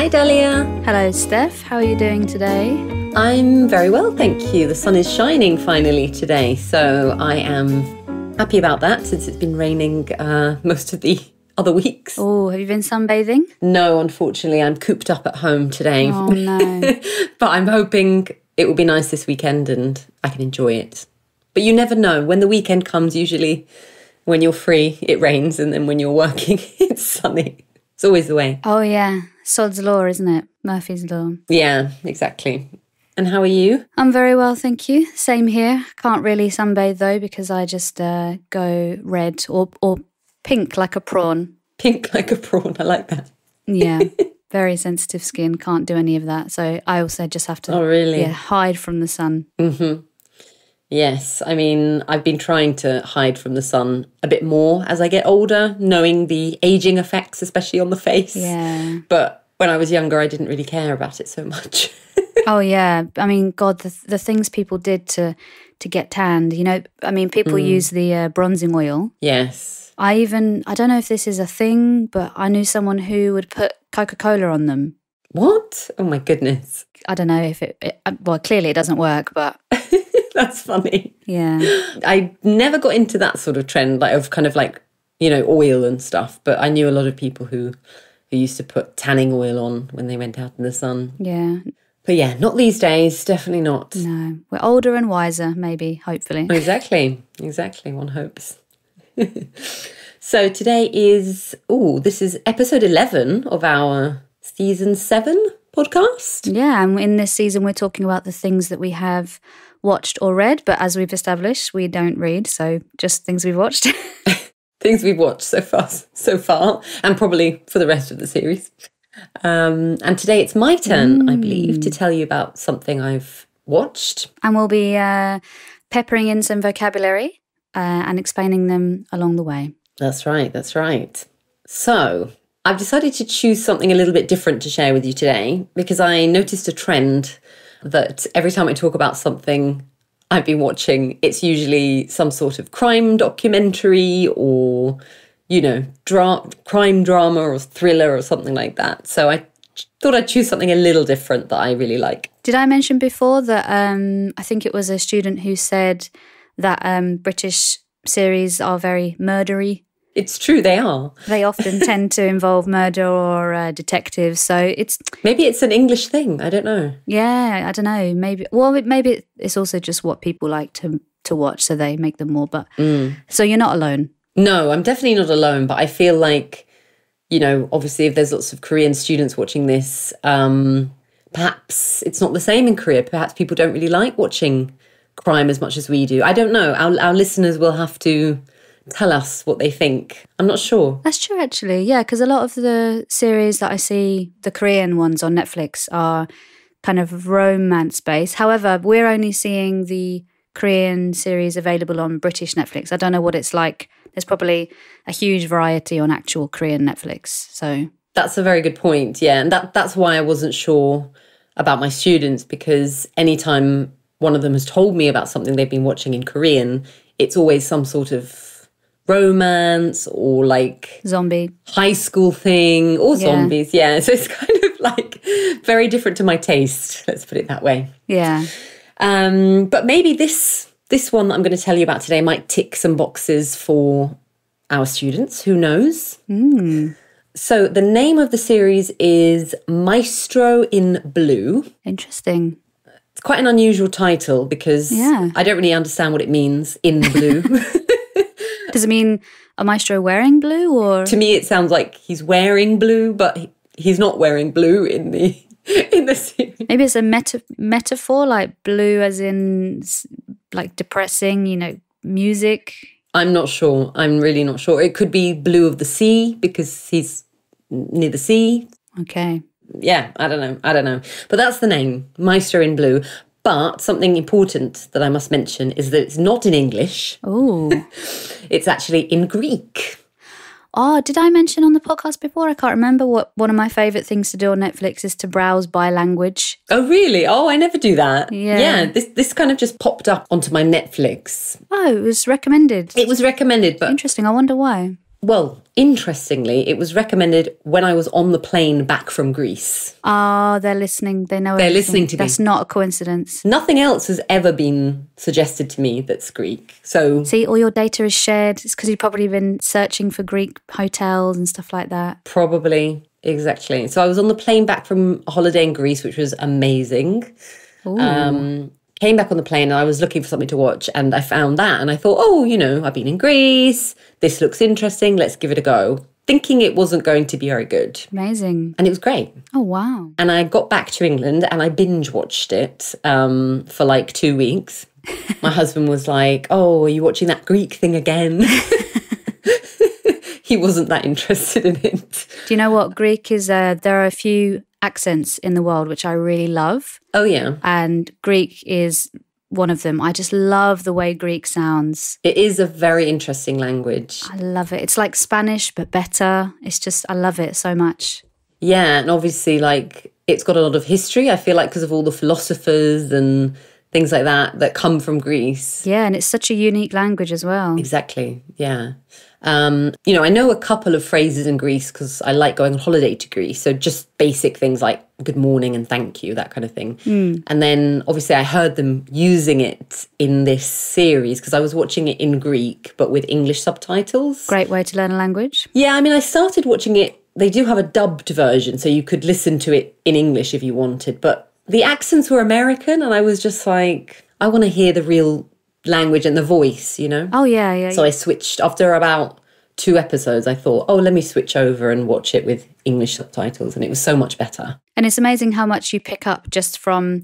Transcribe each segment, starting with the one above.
Hi, Delia. Hello, Steph. How are you doing today? I'm very well, thank you. The sun is shining finally today, so I am happy about that since it's been raining uh, most of the other weeks. Oh, have you been sunbathing? No, unfortunately, I'm cooped up at home today. Oh, no. but I'm hoping it will be nice this weekend and I can enjoy it. But you never know. When the weekend comes, usually when you're free, it rains, and then when you're working, it's sunny. It's always the way. Oh, yeah. Sod's Law, isn't it? Murphy's Law. Yeah, exactly. And how are you? I'm very well, thank you. Same here. Can't really sunbathe though because I just uh, go red or, or pink like a prawn. Pink like a prawn. I like that. yeah. Very sensitive skin. Can't do any of that. So I also just have to. Oh, really? Yeah, hide from the sun. Mm-hmm. Yes, I mean, I've been trying to hide from the sun a bit more as I get older, knowing the aging effects, especially on the face. Yeah. But when I was younger, I didn't really care about it so much. oh yeah, I mean, God, the, the things people did to to get tanned. You know, I mean, people mm. use the uh, bronzing oil. Yes. I even I don't know if this is a thing, but I knew someone who would put Coca Cola on them. What? Oh my goodness. I don't know if it, it uh, well, clearly it doesn't work, but that's funny. Yeah. I never got into that sort of trend, like of kind of like, you know, oil and stuff, but I knew a lot of people who who used to put tanning oil on when they went out in the sun. Yeah. But yeah, not these days, definitely not. No, we're older and wiser, maybe, hopefully. Exactly, exactly, one hopes. so today is, oh, this is episode 11 of our season seven podcast. Yeah, and in this season, we're talking about the things that we have watched or read, but as we've established, we don't read, so just things we've watched. things we've watched so far, so far, and probably for the rest of the series. Um, and today it's my turn, mm. I believe, to mm. tell you about something I've watched. And we'll be uh, peppering in some vocabulary uh, and explaining them along the way. That's right. That's right. So I've decided to choose something a little bit different to share with you today because I noticed a trend that every time I talk about something I've been watching, it's usually some sort of crime documentary or, you know, dra- crime drama or thriller or something like that. So I thought I'd choose something a little different that I really like. Did I mention before that um, I think it was a student who said that um, British series are very murdery it's true they are. They often tend to involve murder or uh, detectives, so it's maybe it's an English thing. I don't know. Yeah, I don't know. Maybe well, maybe it's also just what people like to to watch, so they make them more. But mm. so you're not alone. No, I'm definitely not alone. But I feel like you know, obviously, if there's lots of Korean students watching this, um, perhaps it's not the same in Korea. Perhaps people don't really like watching crime as much as we do. I don't know. Our, our listeners will have to tell us what they think. I'm not sure. That's true, actually. Yeah, because a lot of the series that I see, the Korean ones on Netflix, are kind of romance based. However, we're only seeing the Korean series available on British Netflix. I don't know what it's like. There's probably a huge variety on actual Korean Netflix. So that's a very good point. Yeah, and that that's why I wasn't sure about my students because anytime one of them has told me about something they've been watching in Korean, it's always some sort of romance or like zombie high school thing or yeah. zombies. Yeah. So it's kind of like very different to my taste. Let's put it that way. Yeah. Um, but maybe this this one that I'm going to tell you about today might tick some boxes for our students. Who knows? Mm. So the name of the series is Maestro in Blue. Interesting. It's quite an unusual title because yeah. I don't really understand what it means in blue. Does it mean a maestro wearing blue or? To me, it sounds like he's wearing blue, but he, he's not wearing blue in the in the Maybe it's a meta- metaphor, like blue, as in like depressing, you know, music. I'm not sure. I'm really not sure. It could be blue of the sea because he's near the sea. Okay. Yeah, I don't know. I don't know. But that's the name, Meister in Blue. But something important that I must mention is that it's not in English. Oh. it's actually in Greek. Oh, did I mention on the podcast before? I can't remember what one of my favorite things to do on Netflix is to browse by language. Oh, really? Oh, I never do that. Yeah. Yeah, this this kind of just popped up onto my Netflix. Oh, it was recommended. It was recommended, but Interesting. I wonder why. Well, interestingly, it was recommended when I was on the plane back from Greece. Ah, oh, they're listening. They know. They're listening to that's me. That's not a coincidence. Nothing else has ever been suggested to me that's Greek. So see, all your data is shared. It's because you've probably been searching for Greek hotels and stuff like that. Probably, exactly. So I was on the plane back from a holiday in Greece, which was amazing. Um, came back on the plane and I was looking for something to watch and I found that and I thought, oh, you know, I've been in Greece. This looks interesting. Let's give it a go. Thinking it wasn't going to be very good. Amazing. And it was great. Oh, wow. And I got back to England and I binge watched it um, for like two weeks. My husband was like, oh, are you watching that Greek thing again? he wasn't that interested in it. Do you know what? Greek is, uh, there are a few accents in the world, which I really love. Oh, yeah. And Greek is one of them. I just love the way Greek sounds. It is a very interesting language. I love it. It's like Spanish, but better. It's just, I love it so much. Yeah. And obviously, like, it's got a lot of history. I feel like because of all the philosophers and things like that that come from Greece. Yeah, and it's such a unique language as well. Exactly. Yeah. Um, you know, I know a couple of phrases in Greece because I like going on holiday to Greece. So just basic things like good morning and thank you, that kind of thing. Mm. And then obviously I heard them using it in this series because I was watching it in Greek but with English subtitles. Great way to learn a language. Yeah, I mean, I started watching it. They do have a dubbed version, so you could listen to it in English if you wanted, but the accents were American, and I was just like, I want to hear the real language and the voice, you know? Oh, yeah, yeah. So yeah. I switched after about two episodes. I thought, oh, let me switch over and watch it with English subtitles. And it was so much better. And it's amazing how much you pick up just from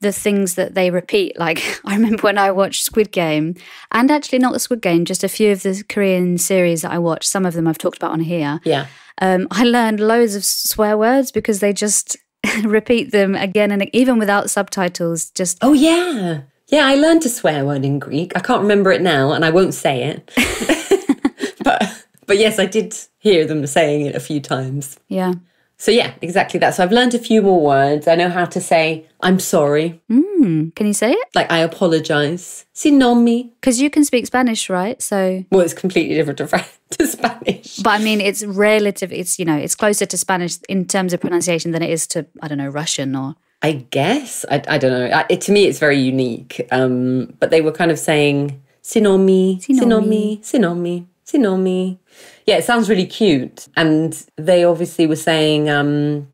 the things that they repeat. Like, I remember when I watched Squid Game, and actually not the Squid Game, just a few of the Korean series that I watched. Some of them I've talked about on here. Yeah. Um, I learned loads of swear words because they just repeat them again and even without subtitles. Just oh yeah, yeah. I learned a swear word in Greek. I can't remember it now, and I won't say it. but but yes, I did hear them saying it a few times. Yeah. So yeah, exactly that. So I've learned a few more words. I know how to say I'm sorry. Mm, can you say it? Like I apologize. Sin nombre. Because you can speak Spanish, right? So well, it's completely different to, to Spanish. But I mean, it's relative. It's you know, it's closer to Spanish in terms of pronunciation than it is to I don't know Russian or. I guess I, I don't know. I, it, to me, it's very unique. Um, but they were kind of saying sinomi, sinomi, sinomi, sinomi. sinomi yeah, it sounds really cute. And they obviously were saying, um,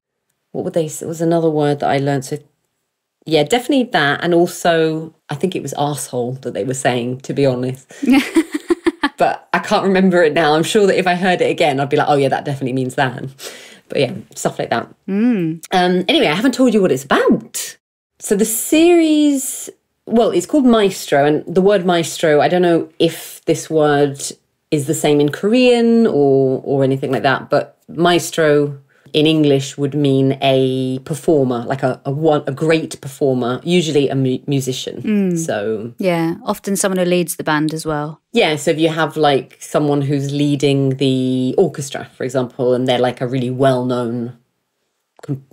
what were they? It was another word that I learned. So, yeah, definitely that. And also, I think it was asshole that they were saying, to be honest. but I can't remember it now. I'm sure that if I heard it again, I'd be like, oh, yeah, that definitely means that. But yeah, stuff like that. Mm. Um, anyway, I haven't told you what it's about. So the series, well, it's called Maestro, and the word maestro, I don't know if this word is the same in Korean or or anything like that. But maestro in English would mean a performer, like a, a one a great performer, usually a mu musician. Mm. So yeah, often someone who leads the band as well. Yeah, so if you have like someone who's leading the orchestra, for example, and they're like a really well known,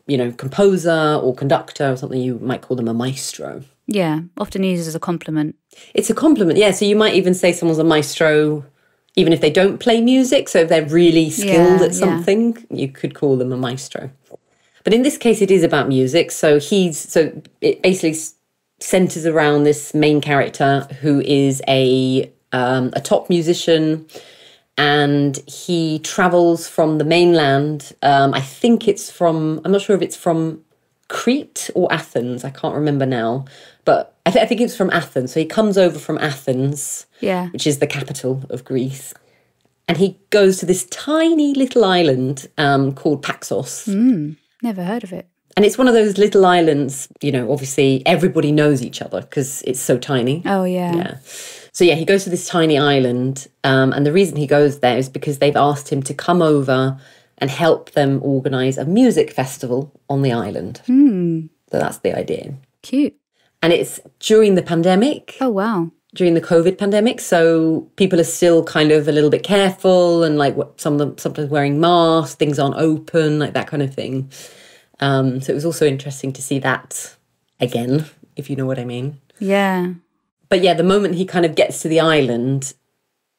you know, composer or conductor or something, you might call them a maestro. Yeah, often used as a compliment. It's a compliment. Yeah, so you might even say someone's a maestro even if they don't play music, so if they're really skilled yeah, at something, yeah. you could call them a maestro. But in this case, it is about music. So he's so it basically centers around this main character who is a um, a top musician, and he travels from the mainland. Um, I think it's from I'm not sure if it's from Crete or Athens. I can't remember now, but I, th- I think it's from Athens. So he comes over from Athens, yeah, which is the capital of Greece, and he goes to this tiny little island um, called Paxos. Mm, never heard of it. And it's one of those little islands, you know, obviously everybody knows each other because it's so tiny. Oh, yeah. Yeah. So, yeah, he goes to this tiny island. Um, and the reason he goes there is because they've asked him to come over and help them organise a music festival on the island. Mm. So that's the idea. Cute. And it's during the pandemic. Oh, wow. During the COVID pandemic. So people are still kind of a little bit careful and like some of them sometimes wearing masks, things aren't open, like that kind of thing. Um, so it was also interesting to see that again, if you know what I mean. Yeah. But yeah, the moment he kind of gets to the island,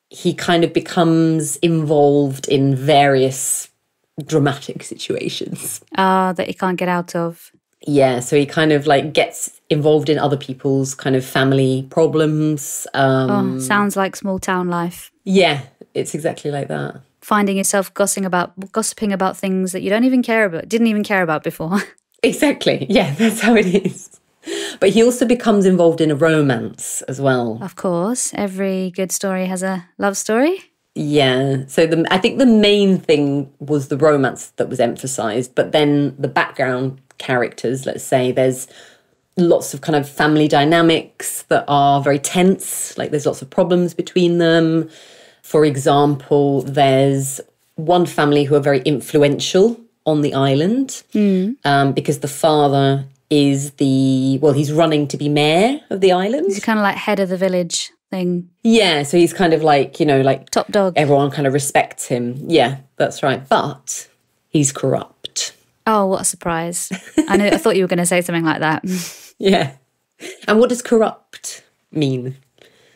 he kind of becomes involved in various dramatic situations. Ah, uh, that he can't get out of. Yeah, so he kind of like gets involved in other people's kind of family problems. Um, oh, sounds like small town life. Yeah, it's exactly like that. Finding yourself gossiping about gossiping about things that you don't even care about, didn't even care about before. exactly. Yeah, that's how it is. But he also becomes involved in a romance as well. Of course, every good story has a love story. Yeah. So the I think the main thing was the romance that was emphasized, but then the background characters, let's say there's lots of kind of family dynamics that are very tense, like there's lots of problems between them. For example, there's one family who are very influential on the island mm. um, because the father is the well, he's running to be mayor of the island. He's kind of like head of the village thing. Yeah, so he's kind of like, you know, like top dog. Everyone kind of respects him. Yeah, that's right. But he's corrupt. Oh, what a surprise. I know I thought you were going to say something like that. Yeah. And what does corrupt mean?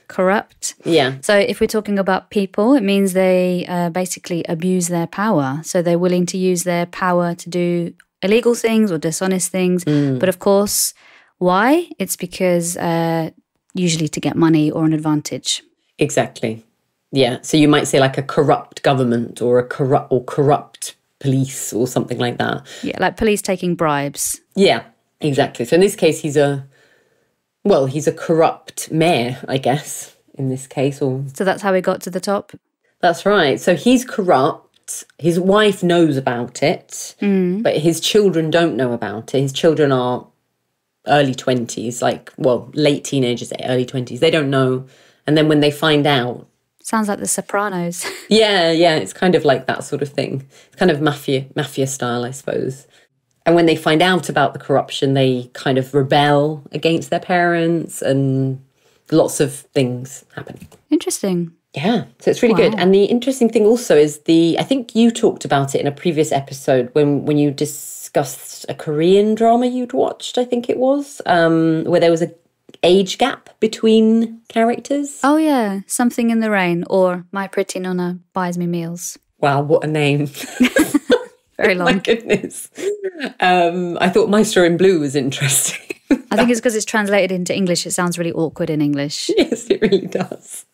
corrupt. Yeah. So if we're talking about people, it means they uh, basically abuse their power. So they're willing to use their power to do illegal things or dishonest things. Mm. But of course, why? It's because uh, usually to get money or an advantage. Exactly. Yeah. So you might say like a corrupt government or a corrupt or corrupt police or something like that. Yeah, like police taking bribes. Yeah, exactly. So in this case he's a well, he's a corrupt mayor, I guess, in this case or So that's how he got to the top? That's right. So he's corrupt his wife knows about it, mm. but his children don't know about it. His children are early 20s, like, well, late teenagers, early 20s. They don't know. And then when they find out, Sounds like The Sopranos. yeah, yeah, it's kind of like that sort of thing. It's kind of mafia mafia style, I suppose. And when they find out about the corruption, they kind of rebel against their parents and lots of things happen. Interesting. Yeah, so it's really wow. good. And the interesting thing also is the I think you talked about it in a previous episode when when you discussed a Korean drama you'd watched, I think it was, um, where there was a age gap between characters. Oh yeah, Something in the Rain or My Pretty Nonna Buys Me Meals. Wow, what a name. Very oh long. My goodness. Um, I thought Maestro in Blue was interesting. I think it's because it's translated into English. It sounds really awkward in English. Yes, it really does.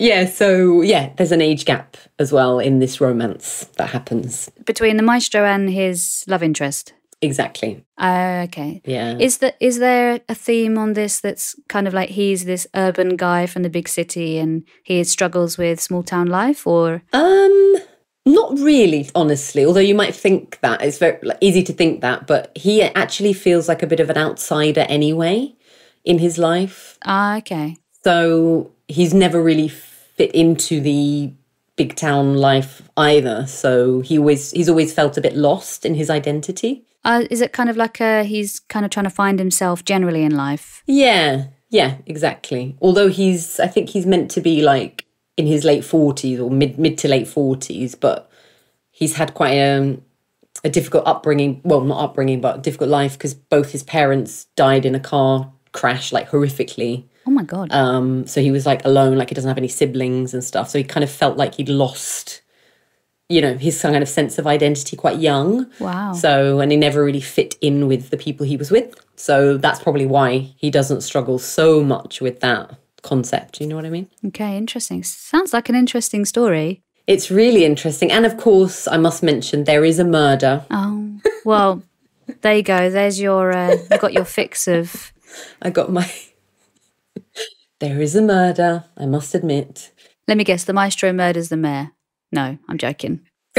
Yeah, so yeah, there's an age gap as well in this romance that happens between the maestro and his love interest. Exactly. Uh, okay. Yeah. Is that is there a theme on this that's kind of like he's this urban guy from the big city and he struggles with small town life or Um not really, honestly. Although you might think that it's very like, easy to think that, but he actually feels like a bit of an outsider anyway in his life. Ah, okay. So he's never really fit into the big town life either. So he always he's always felt a bit lost in his identity. Uh, is it kind of like a, he's kind of trying to find himself generally in life? Yeah, yeah, exactly. Although he's I think he's meant to be like in his late forties or mid mid to late forties, but he's had quite a, a difficult upbringing. Well, not upbringing, but difficult life because both his parents died in a car crash, like horrifically. Oh my god. Um, so he was like alone, like he doesn't have any siblings and stuff. So he kind of felt like he'd lost, you know, his kind of sense of identity quite young. Wow. So and he never really fit in with the people he was with. So that's probably why he doesn't struggle so much with that concept. You know what I mean? Okay, interesting. Sounds like an interesting story. It's really interesting. And of course, I must mention there is a murder. Oh. Well, there you go. There's your uh, you got your fix of I got my there is a murder, I must admit. Let me guess, the maestro murders the mayor. No, I'm joking.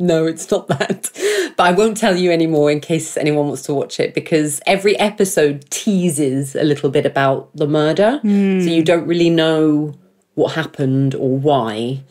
no, it's not that. But I won't tell you anymore in case anyone wants to watch it because every episode teases a little bit about the murder. Mm. So you don't really know what happened or why.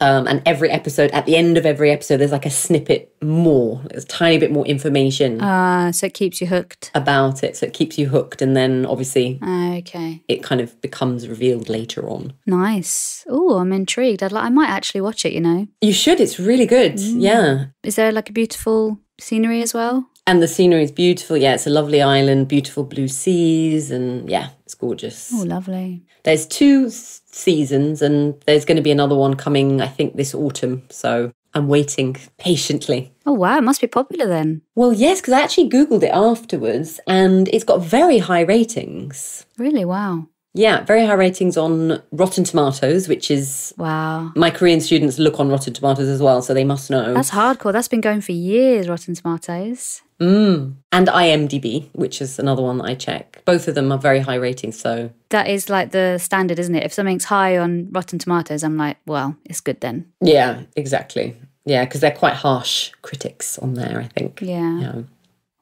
Um, and every episode, at the end of every episode, there's like a snippet more, there's a tiny bit more information. Ah, uh, so it keeps you hooked. About it. So it keeps you hooked. And then obviously, okay. It kind of becomes revealed later on. Nice. Oh, I'm intrigued. I'd like, I might actually watch it, you know. You should. It's really good. Mm. Yeah. Is there like a beautiful scenery as well? And the scenery is beautiful. Yeah, it's a lovely island, beautiful blue seas, and yeah, it's gorgeous. Oh, lovely. There's two seasons, and there's going to be another one coming, I think, this autumn. So I'm waiting patiently. Oh, wow. It must be popular then. Well, yes, because I actually Googled it afterwards, and it's got very high ratings. Really? Wow. Yeah, very high ratings on Rotten Tomatoes, which is wow. My Korean students look on Rotten Tomatoes as well, so they must know. That's hardcore. That's been going for years, Rotten Tomatoes. Mm. And IMDb, which is another one that I check. Both of them are very high ratings, so that is like the standard, isn't it? If something's high on Rotten Tomatoes, I'm like, well, it's good then. Yeah, exactly. Yeah, because they're quite harsh critics on there, I think. Yeah. yeah.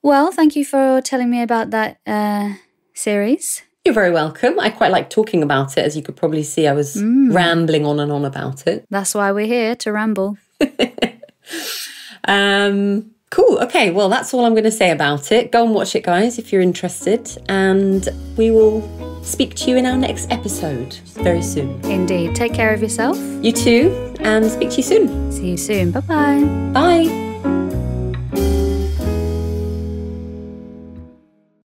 Well, thank you for telling me about that uh, series. You're very welcome. I quite like talking about it. As you could probably see, I was mm. rambling on and on about it. That's why we're here to ramble. um, Cool. Okay. Well, that's all I'm going to say about it. Go and watch it, guys, if you're interested. And we will speak to you in our next episode very soon. Indeed. Take care of yourself. You too. And speak to you soon. See you soon. Bye-bye. Bye.